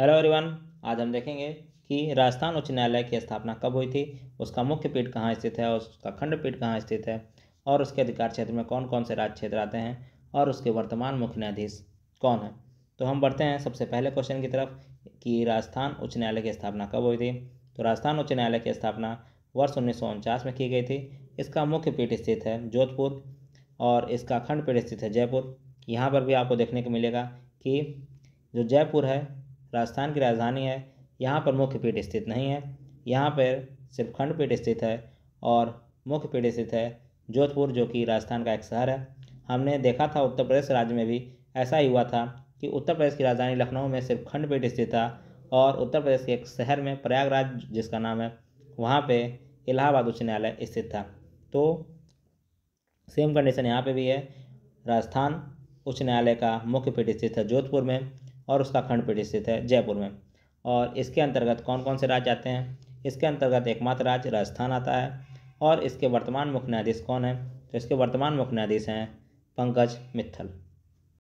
hello everyone आज हम देखेंगे कि राजस्थान उच्च न्यायालय की स्थापना कब हुई थी उसका मुख्य पीठ कहाँ स्थित है उसका खंड पीठ कहाँ स्थित है और उसके अधिकार क्षेत्र में कौन कौन से राज्य क्षेत्र आते हैं और उसके वर्तमान मुख्य न्यायाधीश कौन है तो हम बढ़ते हैं सबसे पहले क्वेश्चन की तरफ कि राजस्थान उच्च न्यायालय की स्थापना कब हुई थी तो राजस्थान उच्च न्यायालय की स्थापना वर्ष उन्नीस में की गई थी इसका मुख्य पीठ स्थित है जोधपुर और इसका खंड पीठ स्थित है जयपुर यहाँ पर भी आपको देखने को मिलेगा कि जो जयपुर है राजस्थान की राजधानी है यहाँ पर मुख्य पीठ स्थित नहीं है यहाँ पर सिर्फ खंड पीठ स्थित है और मुख्य पीठ स्थित है जोधपुर जो कि राजस्थान का एक शहर है हमने देखा था उत्तर प्रदेश राज्य में भी ऐसा ही हुआ था कि उत्तर प्रदेश की राजधानी लखनऊ में सिर्फ खंड पीठ स्थित था और उत्तर प्रदेश के एक शहर में प्रयागराज जिसका नाम है वहाँ पे इलाहाबाद उच्च न्यायालय स्थित था तो सेम कंडीशन यहाँ पे भी है राजस्थान उच्च न्यायालय का मुख्य पीठ स्थित है जोधपुर में और उसका खंड पीठ स्थित है जयपुर में और इसके अंतर्गत कौन कौन से राज्य आते हैं इसके अंतर्गत एकमात्र राज्य राजस्थान आता है और इसके वर्तमान मुख्य न्यायाधीश कौन है तो इसके वर्तमान मुख्य न्यायाधीश हैं पंकज मित्थल